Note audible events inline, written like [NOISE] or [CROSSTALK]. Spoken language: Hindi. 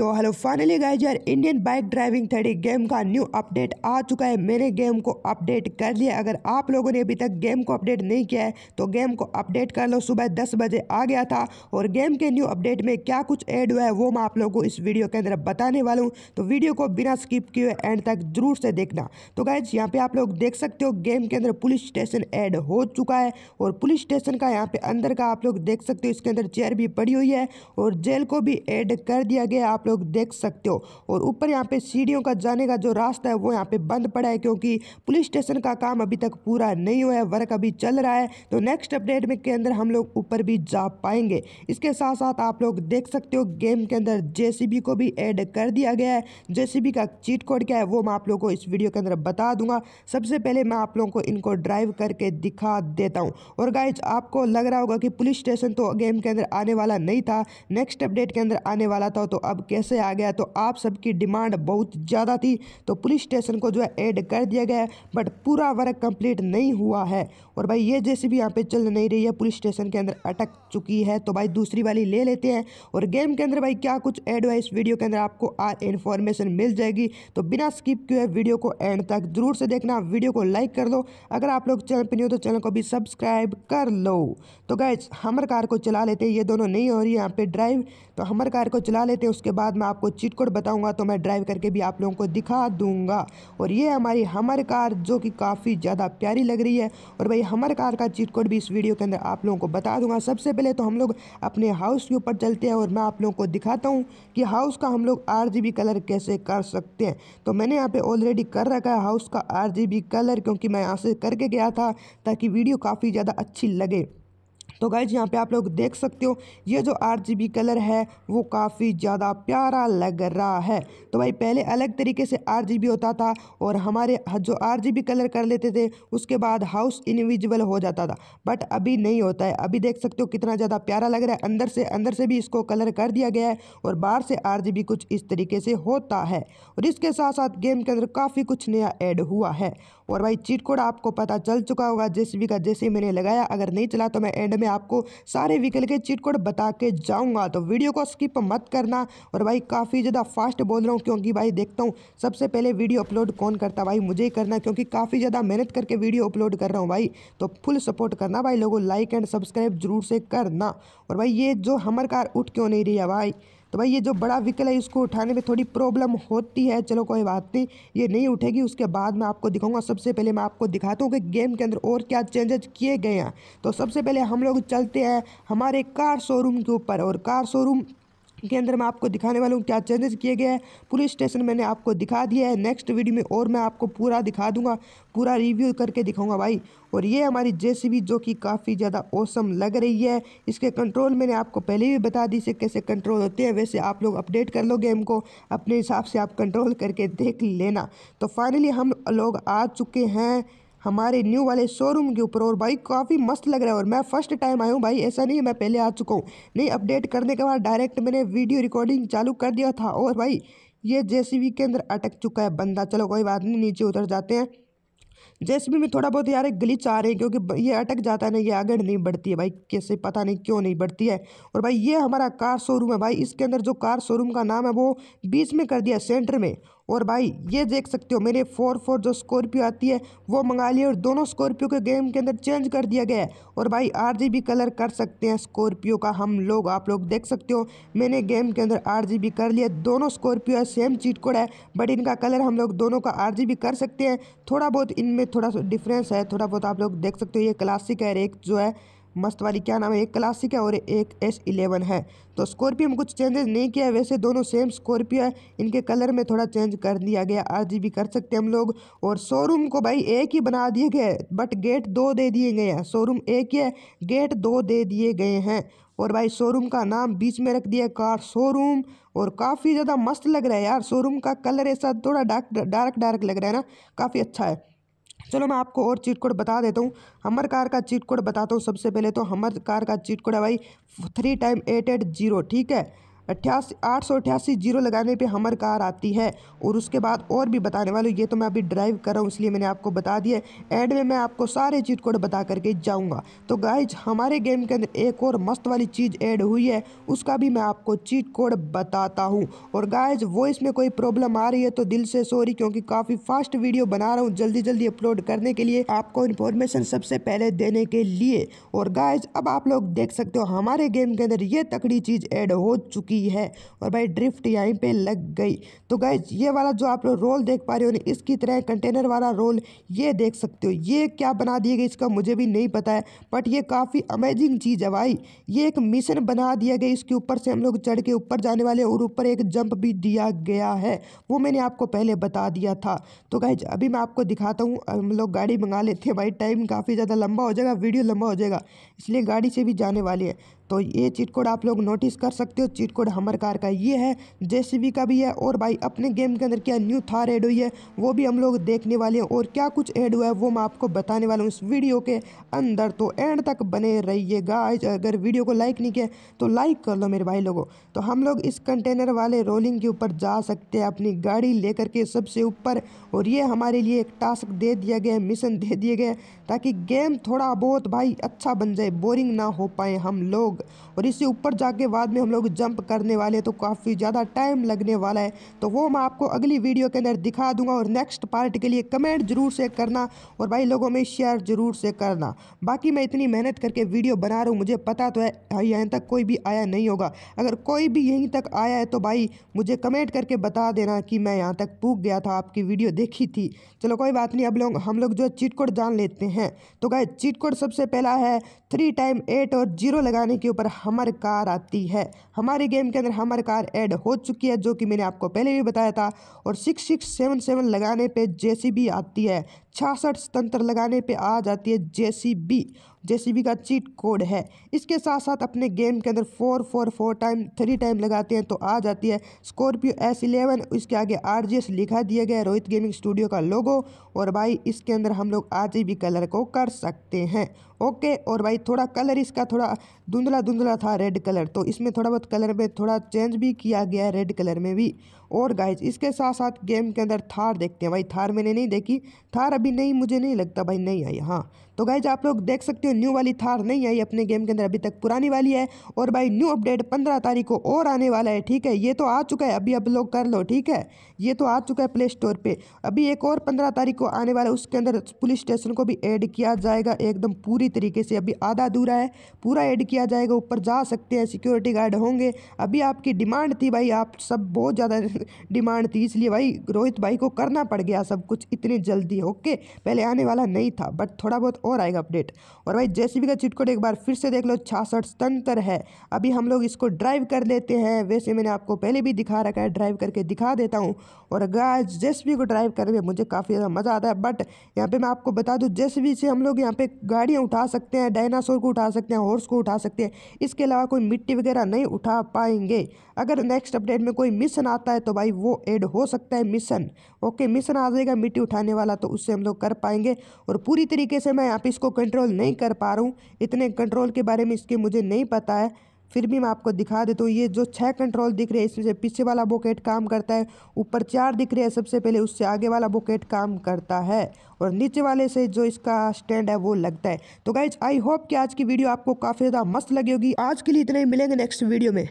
तो हेलो फाइनली गाइज यार Indian bike driving three D game का न्यू अपडेट आ चुका है मैंने गेम को अपडेट कर लिया अगर आप लोगों ने अभी तक गेम को अपडेट नहीं किया है तो गेम को अपडेट कर लो सुबह दस बजे आ गया था और गेम के न्यू अपडेट में क्या कुछ ऐड हुआ है वो मैं आप लोगों को इस वीडियो के अंदर बताने वाला हूँ तो वीडियो को बिना स्किप किए एंड तक जरूर से देखना तो गाइज यहाँ पे आप लोग देख सकते हो गेम के अंदर पुलिस स्टेशन ऐड हो चुका है और पुलिस स्टेशन का यहाँ पे अंदर का आप लोग देख सकते हो इसके अंदर चेयर भी पड़ी हुई है और जेल को भी ऐड कर दिया गया आप लोग देख सकते हो और ऊपर यहाँ पे सीढ़ियों का जाने का जो रास्ता है वो यहाँ पे बंद पड़ा है क्योंकि पुलिस स्टेशन का काम अभी तक पूरा नहीं हुआ है वर्क अभी चल रहा है तो नेक्स्ट अपडेट में के अंदर हम लोग ऊपर भी जा पाएंगे इसके साथ साथ आप लोग देख सकते हो गेम के अंदर जे को भी एड कर दिया गया है जे का चीट कोड क्या है वो मैं आप लोगों को इस वीडियो के अंदर बता दूंगा सबसे पहले मैं आप लोगों को इनको ड्राइव करके दिखा देता हूँ और गाइज आपको लग रहा होगा कि पुलिस स्टेशन तो गेम के अंदर आने वाला नहीं था नेक्स्ट अपडेट के अंदर आने वाला था तो अब कैसे आ गया तो आप सबकी डिमांड बहुत ज़्यादा थी तो पुलिस स्टेशन को जो है ऐड कर दिया गया है बट पूरा वर्क कंप्लीट नहीं हुआ है और भाई ये जैसे भी यहाँ पे चल नहीं रही है पुलिस स्टेशन के अंदर अटक चुकी है तो भाई दूसरी वाली ले लेते हैं और गेम के अंदर भाई क्या कुछ ऐड हुआ इस वीडियो के अंदर आपको आज इन्फॉर्मेशन मिल जाएगी तो बिना स्किप किए वीडियो को एंड तक जरूर से देखना वीडियो को लाइक कर दो अगर आप लोग चैनल पर नहीं हो तो चैनल को भी सब्सक्राइब कर लो तो गैस हमर कार को चला लेते हैं ये दोनों नहीं हो रही है यहाँ पे ड्राइव तो हमर कार को चला लेते हैं उसके बाद बाद में आपको चीट कोड बताऊँगा तो मैं ड्राइव करके भी आप लोगों को दिखा दूँगा और ये हमारी हमर कार जो कि काफ़ी ज़्यादा प्यारी लग रही है और भाई हमर कार का चीट कोड भी इस वीडियो के अंदर आप लोगों को बता दूंगा सबसे पहले तो हम लोग अपने हाउस के ऊपर चलते हैं और मैं आप लोगों को दिखाता हूँ कि हाउस का हम लोग आर कलर कैसे कर सकते हैं तो मैंने यहाँ पर ऑलरेडी कर रखा है हाउस का आर कलर क्योंकि मैं यहाँ से करके गया था ताकि वीडियो काफ़ी ज़्यादा अच्छी लगे तो गाइज यहाँ पे आप लोग देख सकते हो ये जो आर कलर है वो काफ़ी ज़्यादा प्यारा लग रहा है तो भाई पहले अलग तरीके से आर होता था और हमारे जो आर कलर कर लेते थे उसके बाद हाउस इनविजिबल हो जाता था बट अभी नहीं होता है अभी देख सकते हो कितना ज़्यादा प्यारा लग रहा है अंदर से अंदर से भी इसको कलर कर दिया गया है और बाहर से आर कुछ इस तरीके से होता है और इसके साथ साथ गेम के अंदर काफ़ी कुछ नया ऐड हुआ है और भाई चीट कोड आपको पता चल चुका होगा जिस का जैसे मैंने लगाया अगर नहीं चला तो मैं एंड में आपको सारे व्हीकल के चीट कोड बता के जाऊँगा तो वीडियो को स्किप मत करना और भाई काफ़ी ज़्यादा फास्ट बोल रहा हूँ क्योंकि भाई देखता हूँ सबसे पहले वीडियो अपलोड कौन करता भाई मुझे ही करना क्योंकि काफ़ी ज़्यादा मेहनत करके वीडियो अपलोड कर रहा हूँ भाई तो फुल सपोर्ट करना भाई लोगों लाइक एंड सब्सक्राइब जरूर से करना और भाई ये जो हमर कार उठ क्यों नहीं रही है भाई तो भाई ये जो बड़ा व्हीकल है इसको उठाने में थोड़ी प्रॉब्लम होती है चलो कोई बात नहीं ये नहीं उठेगी उसके बाद मैं आपको दिखाऊंगा सबसे पहले मैं आपको दिखाता हूँ कि गेम के अंदर और क्या चेंजेज़ किए गए हैं तो सबसे पहले हम लोग चलते हैं हमारे कार शोरूम के ऊपर और कार शोरूम के अंदर मैं आपको दिखाने वाला हूँ क्या चेंजेस किए गए हैं पुलिस स्टेशन मैंने आपको दिखा दिया है नेक्स्ट वीडियो में और मैं आपको पूरा दिखा दूंगा पूरा रिव्यू करके दिखाऊंगा भाई और ये हमारी जेसीबी जो कि काफ़ी ज़्यादा औसम लग रही है इसके कंट्रोल मैंने आपको पहले भी बता दी से कैसे कंट्रोल होते हैं वैसे आप लोग अपडेट कर लो गेम को अपने हिसाब से आप कंट्रोल करके देख लेना तो फाइनली हम लोग आ चुके हैं हमारे न्यू वाले शोरूम के ऊपर और भाई काफ़ी मस्त लग रहा है और मैं फर्स्ट टाइम आया हूँ भाई ऐसा नहीं है मैं पहले आ चुका हूँ नहीं अपडेट करने के बाद डायरेक्ट मैंने वीडियो रिकॉर्डिंग चालू कर दिया था और भाई ये जे के अंदर अटक चुका है बंदा चलो कोई बात नहीं नीचे उतर जाते हैं जेसीबी में थोड़ा बहुत यार गली चाह रहे हैं क्योंकि ये अटक जाता है ना ये आगे नहीं बढ़ती है भाई कैसे पता नहीं क्यों नहीं बढ़ती है और भाई ये हमारा कार शोरूम है भाई इसके अंदर जो कार शोरूम का नाम है वो बीच में कर दिया सेंटर में और भाई ये देख सकते हो मेरे फोर फोर जो स्कॉर्पियो आती है वो मंगा लिया और दोनों स्कॉर्पियो के गेम के अंदर चेंज कर दिया गया है और भाई आर कलर कर सकते हैं स्कॉर्पियो का हम लोग आप लोग देख सकते हो मैंने गेम के अंदर आर कर लिया दोनों स्कॉर्पियो है सेम चीट कोड है बट इनका कलर हम लोग दोनों का आर कर सकते हैं थोड़ा बहुत इनमें थोड़ा सा डिफरेंस है थोड़ा बहुत आप लोग देख सकते हो ये क्लासिक है रेक जो है मस्त वाली क्या नाम है एक क्लासिक है और एक एस इलेवन है तो स्कॉर्पियो में कुछ चेंजेस नहीं किया है वैसे दोनों सेम स्कॉर्पियो है इनके कलर में थोड़ा चेंज कर दिया गया आर कर सकते हैं हम लोग और शोरूम को भाई एक ही बना दिए गए बट गेट दो दे दिए गए हैं शोरूम एक ही है गेट दो दे दिए गए हैं और भाई शोरूम का नाम बीच में रख दिया कार शोरूम और काफ़ी ज़्यादा मस्त लग रहा है यार शोरूम का कलर ऐसा थोड़ा डार्क डार्क डार्क लग रहा है ना काफ़ी अच्छा है चलो मैं आपको और चीट कोड बता देता हूँ हमर कार का चीट कोड बताता हूँ सबसे पहले तो हमर कार का चीट कोड है भाई three time eight eight zero ठीक है अट्ठासी आठ सौ अट्ठासी जीरो लगाने पे हमर कार आती है और उसके बाद और भी बताने वाले ये तो मैं अभी ड्राइव कर रहा हूँ इसलिए मैंने आपको बता दिया एंड में मैं आपको सारे चीट कोड बता करके जाऊँगा तो गाइज हमारे गेम के अंदर एक और मस्त वाली चीज़ ऐड हुई है उसका भी मैं आपको चीट कोड बताता हूँ और गाइज वॉइस में कोई प्रॉब्लम आ रही है तो दिल से सॉरी क्योंकि काफ़ी फास्ट वीडियो बना रहा हूँ जल्दी जल्दी अपलोड करने के लिए आपको इन्फॉर्मेशन सबसे पहले देने के लिए और गाइज अब आप लोग देख सकते हो हमारे गेम के अंदर ये तकड़ी चीज़ ऐड हो चुकी हुई है और भाई ड्रिफ्ट यहीं पे लग गई तो गाइज ये वाला जो आप लोग रोल देख पा रहे हो ना इसकी तरह कंटेनर वाला रोल ये देख सकते हो ये क्या बना दिया गया इसका मुझे भी नहीं पता है बट ये काफ़ी अमेजिंग चीज़ है भाई ये एक मिशन बना दिया गया इसके ऊपर से हम लोग चढ़ के ऊपर जाने वाले और ऊपर एक जंप भी दिया गया है वो मैंने आपको पहले बता दिया था तो गाइज अभी मैं आपको दिखाता हूँ हम लोग गाड़ी मंगा लेते हैं भाई टाइम काफ़ी ज़्यादा लंबा हो जाएगा वीडियो लंबा हो जाएगा इसलिए गाड़ी से भी जाने वाले हैं तो ये चीट कोड आप लोग नोटिस कर सकते हो चीट कोड हमर कार का ये है जे का भी है और भाई अपने गेम के अंदर क्या न्यू थार एड हुई है वो भी हम लोग देखने वाले हैं और क्या कुछ ऐड हुआ है वो मैं आपको बताने वाला हूँ इस वीडियो के अंदर तो एंड तक बने रहिए गाइज अगर वीडियो को लाइक नहीं किया तो लाइक कर लो मेरे भाई लोगों तो हम लोग इस कंटेनर वाले रोलिंग के ऊपर जा सकते हैं अपनी गाड़ी लेकर के सबसे ऊपर और ये हमारे लिए एक टास्क दे दिया गया मिशन दे दिए गए ताकि गेम थोड़ा बहुत भाई अच्छा बन जाए बोरिंग ना हो पाए हम लोग और इससे ऊपर जाके बाद में हम लोग जंप करने वाले हैं तो काफ़ी ज़्यादा टाइम लगने वाला है तो वो मैं आपको अगली वीडियो के अंदर दिखा दूंगा और नेक्स्ट पार्ट के लिए कमेंट जरूर से करना और भाई लोगों में शेयर जरूर से करना बाकी मैं इतनी मेहनत करके वीडियो बना रहा हूँ मुझे पता तो है यहाँ तक कोई भी आया नहीं होगा अगर कोई भी यहीं तक आया है तो भाई मुझे कमेंट करके बता देना कि मैं यहाँ तक पूक गया था आपकी वीडियो देखी थी चलो कोई बात नहीं अब लोग हम लोग जो है जान लेते हैं तो गाय चिटकोड सबसे पहला है थ्री टाइम एट और जीरो लगाने की ऊपर हमर कार आती है हमारे गेम के अंदर हमर कार ऐड हो चुकी है जो कि मैंने आपको पहले भी बताया था और सिक्स सिक्स सेवन सेवन लगाने पे जेसीबी आती है छासठ तंत्र लगाने पे आ जाती है J J C B C B का चीट कोड है इसके साथ साथ अपने गेम के अंदर four four four time three time लगाते हैं तो आ जाती है स्कॉर्पियो एस इलेवन इसके आगे आर जी एस लिखा दिया गया रोहित गेमिंग स्टूडियो का लोगो और भाई इसके अंदर हम लोग आर जी बी कलर को कर सकते हैं ओके और भाई थोड़ा कलर इसका थोड़ा धुंधला धुंधला था रेड कलर तो इसमें थोड़ा बहुत कलर में थोड़ा चेंज भी किया गया है रेड कलर में भी और गाइज इसके साथ साथ गेम के अंदर थार देखते हैं भाई थार मैंने नहीं देखी थार अभी नहीं मुझे नहीं लगता भाई नहीं आई हाँ तो गाइज आप लोग देख सकते हो न्यू वाली थार नहीं आई अपने गेम के अंदर अभी तक पुरानी वाली है और भाई न्यू अपडेट पंद्रह तारीख को और आने वाला है ठीक है ये तो आ चुका है अभी अब लोग कर लो ठीक है ये तो आ चुका है प्ले स्टोर पर अभी एक और पंद्रह तारीख को आने वाला है उसके अंदर पुलिस स्टेशन को भी ऐड किया जाएगा एकदम पूरी तरीके से अभी आधा अधूरा है पूरा ऐड किया जाएगा ऊपर जा सकते हैं सिक्योरिटी गार्ड होंगे अभी आपकी डिमांड थी भाई आप सब बहुत ज़्यादा डिमांड [LAUGHS] थी इसलिए भाई रोहित भाई को करना पड़ गया सब कुछ इतनी जल्दी ओके ओके पहले आने वाला नहीं था बट थोड़ा बहुत और आएगा अपडेट और भाई जेसीबी का चिटकोट एक बार फिर से देख लो छासठ स्तंत्र है अभी हम लोग इसको ड्राइव कर लेते हैं वैसे मैंने आपको पहले भी दिखा रखा है ड्राइव करके दिखा देता हूँ और गाय जेसीबी को ड्राइव करने में मुझे काफ़ी ज़्यादा मज़ा आता है बट यहाँ पे मैं आपको बता दूँ जेसीबी से हम लोग यहाँ पे गाड़ियाँ उठा सकते हैं डायनासोर को उठा सकते हैं हॉर्स को उठा सकते हैं इसके अलावा कोई मिट्टी वगैरह नहीं उठा पाएंगे अगर नेक्स्ट अपडेट में कोई मिशन आता है तो भाई वो एड हो सकता है मिशन ओके मिशन आ जाएगा मिट्टी उठाने वाला तो उससे हम लोग कर पाएंगे और पूरी तरीके से मैं आप इसको कंट्रोल नहीं कर पा रहा हूँ इतने कंट्रोल के बारे में इसके मुझे नहीं पता है फिर भी मैं आपको दिखा देता हूँ ये जो छः कंट्रोल दिख रहे हैं इसमें से पीछे वाला बोकेट काम करता है ऊपर चार दिख रहे हैं सबसे पहले उससे आगे वाला बोकेट काम करता है और नीचे वाले से जो इसका स्टैंड है वो लगता है तो गाइज आई होप कि आज की वीडियो आपको काफ़ी ज़्यादा मस्त लगी होगी आज के लिए इतना ही मिलेंगे नेक्स्ट वीडियो में